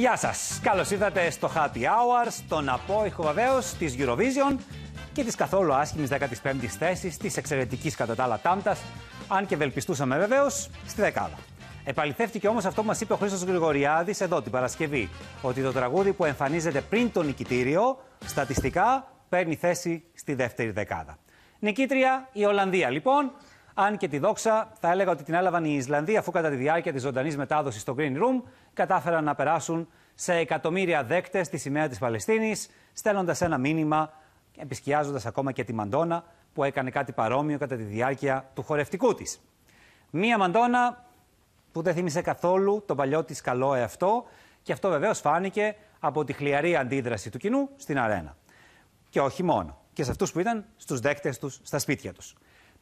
Γεια σας! Καλώς ήρθατε στο Happy Hour, στον απόϊχο βεβαίως της Eurovision και της καθολου ασχημη άσχημης 15η θέσης, της εξαιρετικής κατά τα άλλα τάμτα, αν και βελπιστούσαμε βεβαίως στη δεκάδα. Επαληθεύτηκε όμως αυτό που μας είπε ο Χρήστος Γρηγοριάδης εδώ την Παρασκευή. Ότι το τραγούδι που εμφανίζεται πριν το νικητήριο, στατιστικά παίρνει θέση στη δεύτερη δεκάδα. Νικήτρια η Ολλανδία λοιπόν, αν και τη δόξα, θα έλεγα ότι την έλαβαν οι Ισλανδοί, αφού κατά τη διάρκεια της ζωντανής μετάδοσης στο Green Room κατάφεραν να περάσουν σε εκατομμύρια δέκτες τη σημαία της Παλαιστίνης, στέλνοντας ένα μήνυμα, επισκιάζοντας ακόμα και τη Μαντόνα, που έκανε κάτι παρόμοιο κατά τη διάρκεια του χορευτικού της. Μία Μαντόνα που δεν θύμισε καθόλου τον παλιό της καλό εαυτό, και αυτό βεβαίως φάνηκε από τη χλιαρή αντίδραση του κοινού στην αρένα. Και όχι μόνο. Και σε αυτούς που ήταν στους δέκτες τους στα σπίτια τους.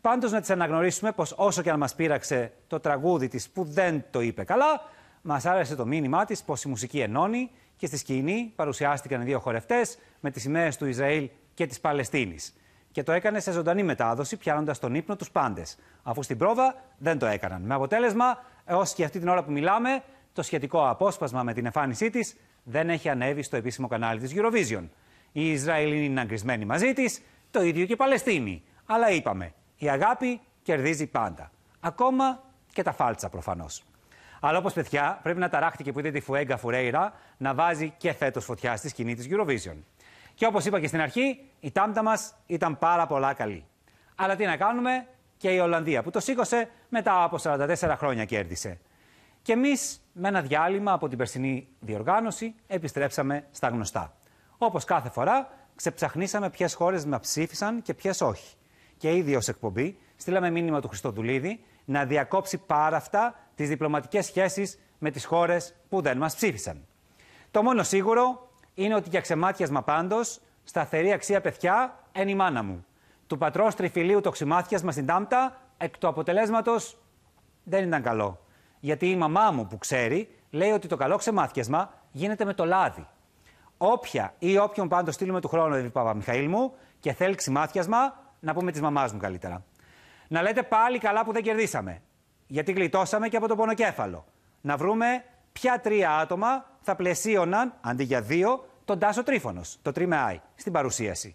Πάντως να τις αναγνωρίσουμε πως όσο και αν μας πείραξε το τραγούδι της που δεν το είπε καλά, μας άρεσε το μήνυμά της πως η μουσική ενώνει και στη σκηνή παρουσιάστηκαν δύο χορευτές με τις σημαίες του Ισραήλ και της Παλαιστίνης. Και το έκανε σε ζωντανή μετάδοση, πιάνοντας τον ύπνο τους πάντες. Αφού στην πρόβα δεν το έκαναν. Με αποτέλεσμα, έως και αυτή την ώρα που μιλάμε, το σχετικό απόσπασμα με την εμφάνισή της δεν έχει ανέβει στο επίσημο κανάλι της Eurovision. Οι Ισραηλοί είναι αγκρισμένοι μαζί της, το ίδιο και οι Παλαιστίνοι. Αλλά είπαμε, η αγάπη κερδίζει πάντα. Ακόμα και τα φάλτσα προφανώς. Αλλά όπως παιδιά, πρέπει να ταράχτηκε που είδε τη Φουέγκα Φουρέιρα να βάζει και φέτος φωτιά στη σκηνή της Eurovision. Και όπως είπα και στην αρχή, η τάμπτα μας ήταν πάρα πολλά καλή. Αλλά τι να κάνουμε, και η Ολλανδία που το σήκωσε μετά από 44 χρόνια κέρδισε. Και εμείς, με ένα διάλειμμα από την περσινή διοργάνωση, επιστρέψαμε στα γνωστά. Όπως κάθε φορά, ξεψαχνίσαμε ποιες χώρες μα ψήφισαν και ποιες όχι και ήδη ω εκπομπή, στείλαμε μήνυμα του Χριστοδουλίδη να διακόψει πάρα αυτά τις διπλωματικές σχέσεις με τις χώρες που δεν μας ψήφισαν. Το μόνο σίγουρο είναι ότι για ξεμάτιασμα πάντως, σταθερή αξία παιδιά, εν η μάνα μου. Του πατρός τριφυλίου το ξημάτιασμα στην Τάμπτα, εκ του αποτελέσματος δεν ήταν καλό. Γιατί η μαμά μου που ξέρει, λέει ότι το καλό ξεμάτιασμα γίνεται με το λάδι. Όποια ή όποιον πάντως στείλουμε του χρόνου, Παπα Μιχαήλ μου, και θέλει ξημάτιασμα, να πούμε τη μαμάς μου καλύτερα. Να λέτε πάλι καλά που δεν κερδίσαμε. Γιατί γλιτώσαμε και από το πονοκέφαλο. Να βρούμε ποια τρία άτομα θα πλαισίωναν, αντί για δύο, τον Τάσο Τρίφωνος, το Άι, στην παρουσίαση.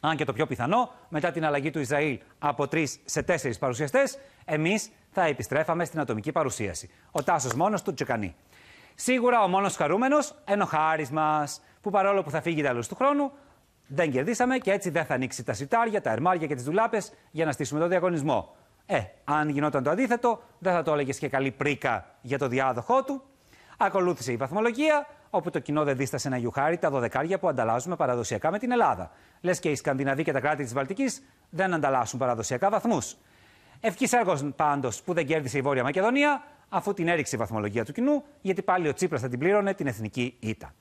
Αν και το πιο πιθανό, μετά την αλλαγή του Ισραήλ από τρεις σε τέσσερις παρουσιαστές, εμείς θα επιστρέφαμε στην ατομική παρουσίαση. Ο Τάσος μόνος του τσεκανεί. Σίγουρα ο μόνος χαρούμενος είναι ο χάρη μα, που παρόλο που θα φύγει τέλο του χρόνου, δεν κερδίσαμε και έτσι δεν θα ανοίξει τα σιτάρια, τα ερμάρια και τις δουλάπε για να στήσουμε τον διαγωνισμό. Ε, αν γινόταν το αντίθετο, δεν θα το έλεγες και καλή πρίκα για το διάδοχό του. Ακολούθησε η βαθμολογία, όπου το κοινό δεν δίστασε να γιουχάρει τα δωδεκάρια που ανταλλάζουμε παραδοσιακά με την Ελλάδα. Λες και οι Σκανδιναβοί και τα κράτη της Βαλτικής δεν ανταλλάσσουν παραδοσιακά βαθμούς. Ευχής έργος πάντως που δεν κέρδισε η Βόρεια Μακεδονία, αφού την έριξε η βαθμολογία του κοινού, γιατί πάλι ο Τσίπρας θα την πλήρωνε την εθνική ήττα.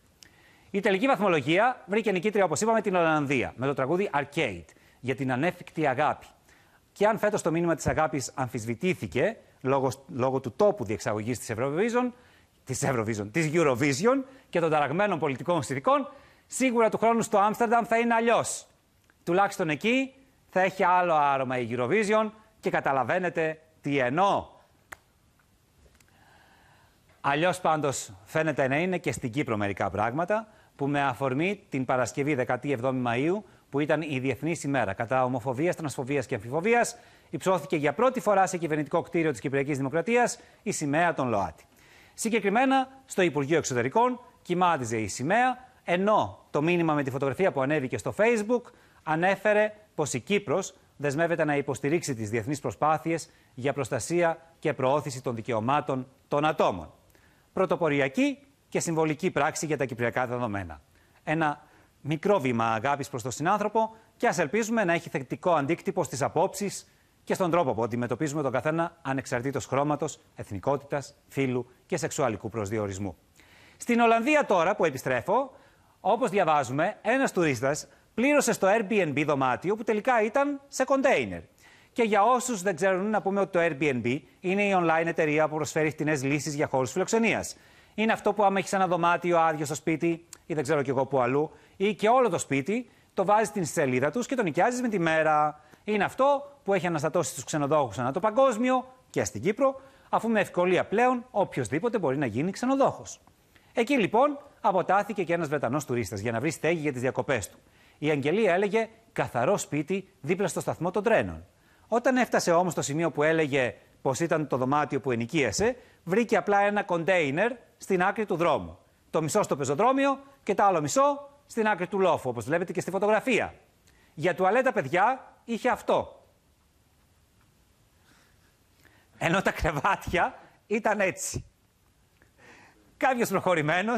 Η τελική βαθμολογία βρήκε νικήτρια, όπως είπαμε, την Ολλανδία με το τραγούδι Arcade για την ανέφικτη αγάπη. Και αν φέτος το μήνυμα της αγάπης αμφισβητήθηκε λόγω, του τόπου διεξαγωγής της Eurovision, της Eurovision, της Eurovision και των ταραγμένων πολιτικών συνθηκών, σίγουρα του χρόνου στο Άμστερνταμ θα είναι αλλιώς. Τουλάχιστον εκεί θα έχει άλλο άρωμα η Eurovision και καταλαβαίνετε τι εννοώ. Αλλιώς πάντως φαίνεται να είναι και στην Κύπρο μερικά πράγματα που με αφορμή την Παρασκευή 17η Μαου, που ήταν η Διεθνής ημέρα κατά ομοφοβίας, τρανσφοβίας και αμφιφοβία, υψώθηκε για πρώτη φορά σε κυβερνητικό κτίριο της Κυπριακής Δημοκρατίας η σημαία των ΛΟΑΤΗ. Συγκεκριμένα, στο Υπουργείο Εξωτερικών κοιμάτιζε η σημαία, ενώ το μήνυμα με τη φωτογραφία που ανέβηκε στο Facebook ανέφερε πως η Κύπρος δεσμεύεται να υποστηρίξει τις διεθνείς προσπάθειες για προστασία και προώθηση των δικαιωμάτων των ατόμων πρωτοποριακή και συμβολική πράξη για τα κυπριακά δεδομένα. Ένα μικρό βήμα αγάπης προς τον συνάνθρωπο και ας ελπίζουμε να έχει θετικό αντίκτυπο στις απόψεις και στον τρόπο που αντιμετωπίζουμε τον καθένα ανεξαρτήτως χρώματος, εθνικότητας, φύλου και σεξουαλικού προσδιορισμού. Στην Ολλανδία τώρα που επιστρέφω, όπως διαβάζουμε, ένας τουρίστας πλήρωσε στο Airbnb δωμάτιο που τελικά ήταν σε κοντέινερ και για όσους δεν ξέρουν, να πούμε ότι το Airbnb είναι η online εταιρεία που προσφέρει φτηνές λύσεις για χώρους φιλοξενίας. Είναι αυτό που, άμα έχεις ένα δωμάτιο άδειο στο σπίτι, ή δεν ξέρω κι εγώ που αλλού, ή και όλο το σπίτι, το βάζεις στην σελίδα τους και το νοικιάζεις με τη μέρα. Είναι αυτό που έχει αναστατώσει τους ξενοδόχους ανά το παγκόσμιο και στην Κύπρο, αφού με ευκολία πλέον οποιοδήποτε μπορεί να γίνει ξενοδόχος. Εκεί λοιπόν αποτάθηκε και ένας Βρετανός τουρίστας για να βρει στέγη για τις διακοπές του. Η Αγγελία έλεγε καθαρό σπίτι δίπλα στο σταθμό των τρένων. Όταν έφτασε όμως το σημείο που έλεγε πως ήταν το δωμάτιο που ενοικίασε, βρήκε απλά ένα κοντέινερ στην άκρη του δρόμου. Το μισό στο πεζοδρόμιο και το άλλο μισό στην άκρη του λόφου, όπως βλέπετε και στη φωτογραφία. Για τουαλέτα, παιδιά, είχε αυτό. Ενώ τα κρεβάτια ήταν έτσι. Κάποιος προχωρημένος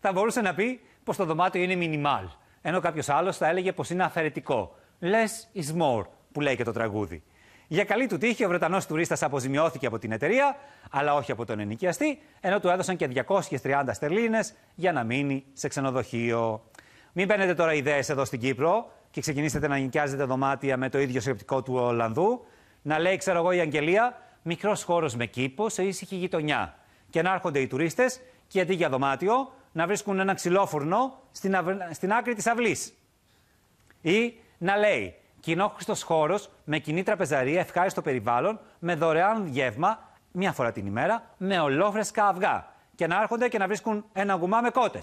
θα μπορούσε να πει πως το δωμάτιο είναι minimal. Ενώ κάποιος άλλος θα έλεγε πως είναι αφαιρετικό. Less is more που λέει και το τραγούδι. Για καλή του τύχη, ο Βρετανός τουρίστας αποζημιώθηκε από την εταιρεία, αλλά όχι από τον ενοικιαστή, ενώ του έδωσαν και 230 στερλίνες για να μείνει σε ξενοδοχείο. Μην παίρνετε τώρα ιδέες εδώ στην Κύπρο και ξεκινήσετε να νοικιάζετε δωμάτια με το ίδιο σκεπτικό του Ολλανδού. Να λέει, ξέρω εγώ, η Αγγελία, μικρός χώρος με κήπο σε ήσυχη γειτονιά. Και να έρχονται οι τουρίστες και αντί για δωμάτιο να βρίσκουν ένα ξυλόφουρνο στην, στην άκρη της αυλής. Ή να λέει, κοινόχρηστο χώρος με κοινή τραπεζαρία, ευχάριστο περιβάλλον, με δωρεάν γεύμα μία φορά την ημέρα, με ολόφρεσκα αυγά. Και να έρχονται και να βρίσκουν ένα γουμά με κότες.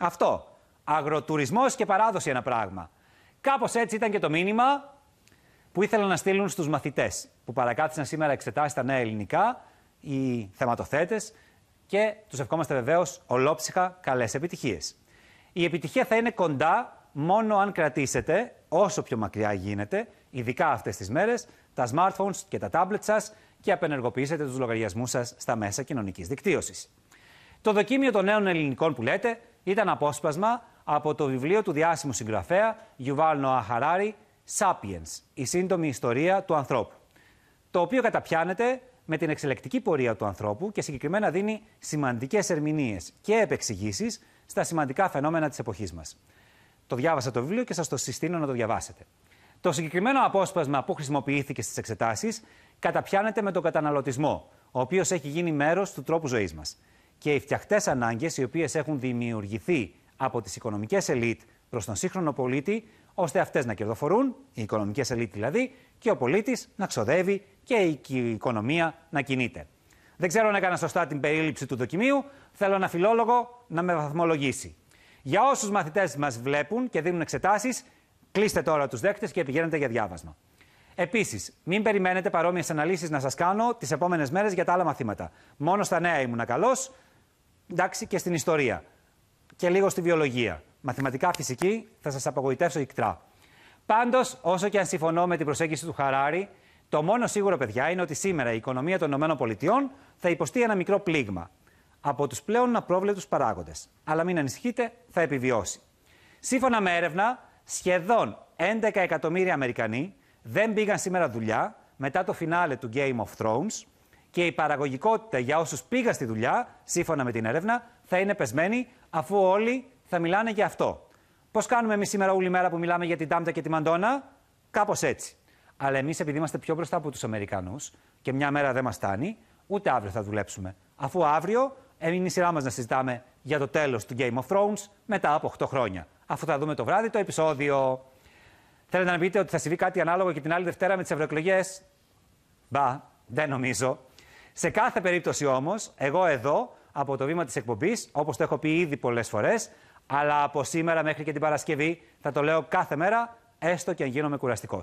Αυτό. Αγροτουρισμός και παράδοση ένα πράγμα. Κάπως έτσι ήταν και το μήνυμα που ήθελαν να στείλουν στους μαθητές που παρακάθισαν σήμερα εξετάσει τα νέα ελληνικά, οι θεματοθέτες και τους ευχόμαστε βεβαίως ολόψυχα καλές επιτυχίες. Η επιτυχία θα είναι κοντά μόνο αν κρατήσετε όσο πιο μακριά γίνεται, ειδικά αυτές τις μέρες, τα smartphones και τα tablets σας και απενεργοποιήσετε τους λογαριασμούς σας στα μέσα κοινωνικής δικτύωσης. Το δοκίμιο των νέων ελληνικών που λέτε ήταν απόσπασμα από το βιβλίο του διάσημου συγγραφέα Γιουβάλ Νοαχαράρη Sapiens, η σύντομη ιστορία του ανθρώπου. Το οποίο καταπιάνεται με την εξελεκτική πορεία του ανθρώπου και συγκεκριμένα δίνει σημαντικές ερμηνείες και επεξηγήσεις στα σημαντικά φαινόμενα της εποχής μας. Το διάβασα το βιβλίο και σας το συστήνω να το διαβάσετε. Το συγκεκριμένο απόσπασμα που χρησιμοποιήθηκε στις εξετάσεις καταπιάνεται με τον καταναλωτισμό, ο οποίος έχει γίνει μέρος του τρόπου ζωής μας. Και οι φτιαχτές ανάγκες, οι οποίες έχουν δημιουργηθεί από τις οικονομικές ελίτ προς τον σύγχρονο πολίτη, ώστε αυτές να κερδοφορούν, οι οικονομικές ελίτ δηλαδή, και ο πολίτης να ξοδεύει και η οικονομία να κινείται. Δεν ξέρω αν έκανα σωστά την περίληψη του δοκιμίου. Θέλω ένα φιλόλογο να με βαθμολογήσει. Για όσους μαθητές μας βλέπουν και δίνουν εξετάσεις, κλείστε τώρα τους δέκτες και πηγαίνετε για διάβασμα. Επίσης, μην περιμένετε παρόμοιες αναλύσεις να σας κάνω τις επόμενες μέρες για τα άλλα μαθήματα. Μόνο στα νέα ήμουν καλός, εντάξει, και στην ιστορία. Και λίγο στη βιολογία. Μαθηματικά, φυσική, θα σας απογοητεύσω ικτρά. Πάντως, όσο και αν συμφωνώ με την προσέγγιση του Χαράρη, το μόνο σίγουρο, παιδιά, είναι ότι σήμερα η οικονομία των ΗΠΑ θα υποστεί ένα μικρό πλήγμα από τους πλέον απρόβλεπτους παράγοντες. Αλλά μην ανησυχείτε, θα επιβιώσει. Σύμφωνα με έρευνα, σχεδόν 11 εκατομμύρια Αμερικανοί δεν πήγαν σήμερα δουλειά μετά το φινάλε του Game of Thrones και η παραγωγικότητα για όσους πήγαν στη δουλειά, σύμφωνα με την έρευνα, θα είναι πεσμένη αφού όλοι θα μιλάνε για αυτό. Πώς κάνουμε εμείς σήμερα όλη μέρα που μιλάμε για την Τάμτα και τη Μαντόνα? Κάπως έτσι. Αλλά εμείς επειδή είμαστε πιο μπροστά από τους Αμερικανούς και μια μέρα δεν μας στάνει, ούτε αύριο θα δουλέψουμε. Αφού αύριο είναι η σειρά μας να συζητάμε για το τέλος του Game of Thrones μετά από 8 χρόνια. Αφού θα δούμε το βράδυ το επεισόδιο. Θέλετε να πείτε ότι θα συμβεί κάτι ανάλογο και την άλλη Δευτέρα με τις ευρωεκλογές. Μπα, δεν νομίζω. Σε κάθε περίπτωση όμως, εγώ εδώ από το βήμα της εκπομπής, όπως το έχω πει ήδη πολλές φορές, αλλά από σήμερα μέχρι και την Παρασκευή θα το λέω κάθε μέρα, έστω και αν γίνομαι κουραστικός.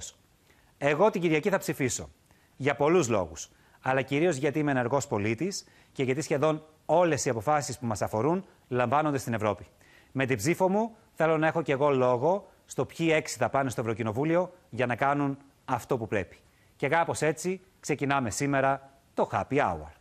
Εγώ την Κυριακή θα ψηφίσω. Για πολλούς λόγους αλλά κυρίως γιατί είμαι ενεργός πολίτης και γιατί σχεδόν όλες οι αποφάσεις που μας αφορούν λαμβάνονται στην Ευρώπη. Με την ψήφο μου θέλω να έχω κι εγώ λόγο στο ποιοι έξι θα πάνε στο Ευρωκοινοβούλιο για να κάνουν αυτό που πρέπει. Και κάπως έτσι ξεκινάμε σήμερα το Happy Hour.